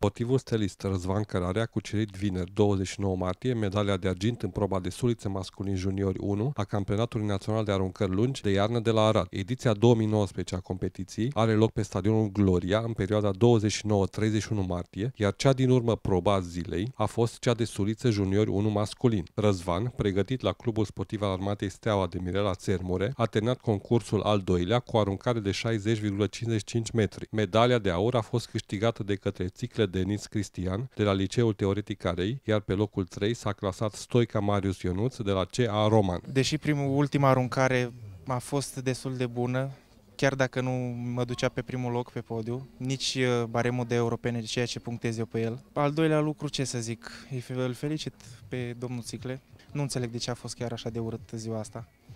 Sportivul stelist Răzvan Cărare a cucerit vineri 29 martie medalia de argint în proba de sulițe masculin juniori 1 a Campionatului Național de Aruncări Lungi de iarnă de la Arad. Ediția 2019 a competiției are loc pe stadionul Gloria în perioada 29-31 martie, iar cea din urmă proba a zilei a fost cea de sulițe juniori 1 masculin. Răzvan, pregătit la Clubul Sportiv al Armatei Steaua de Mirela Țermure, a terminat concursul al doilea cu aruncare de 60,55 metri. Medalia de aur a fost câștigată de către Țicle Denis Cristian de la Liceul Teoretic Carei, iar pe locul 3 s-a clasat Stoica Marius Ionuț de la CA Roman. Deși primul, ultima aruncare a fost destul de bună, chiar dacă nu mă ducea pe primul loc pe podiu, nici uh, baremul de europene, ceea ce punctez eu pe el. Al doilea lucru, ce să zic, îl felicit pe domnul Țicle. Nu înțeleg de ce a fost chiar așa de urât ziua asta.